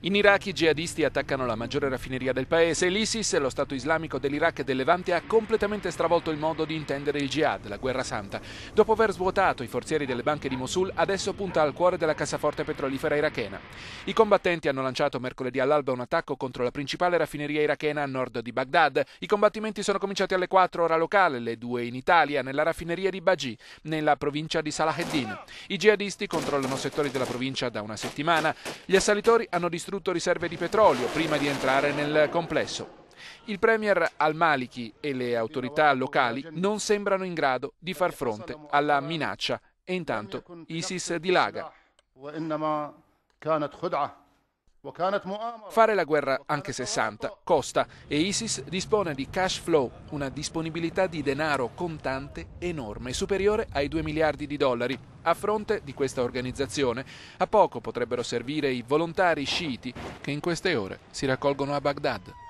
In Iraq i jihadisti attaccano la maggiore raffineria del paese. L'ISIS, lo Stato islamico dell'Iraq e del Levante, ha completamente stravolto il modo di intendere il jihad, la guerra santa. Dopo aver svuotato i forzieri delle banche di Mosul, adesso punta al cuore della cassaforte petrolifera irachena. I combattenti hanno lanciato mercoledì all'alba un attacco contro la principale raffineria irachena a nord di Baghdad. I combattimenti sono cominciati alle 4 ora locale, le 2 in Italia, nella raffineria di Baji, nella provincia di Salaheddin. I jihadisti controllano settori della provincia da una settimana. Gli assalitori hanno distrutto distrutto riserve di petrolio prima di entrare nel complesso. Il premier al-Maliki e le autorità locali non sembrano in grado di far fronte alla minaccia e intanto ISIS dilaga. Fare la guerra, anche 60, costa e ISIS dispone di cash flow, una disponibilità di denaro contante enorme, superiore ai 2 miliardi di dollari. A fronte di questa organizzazione, a poco potrebbero servire i volontari sciiti che in queste ore si raccolgono a Baghdad.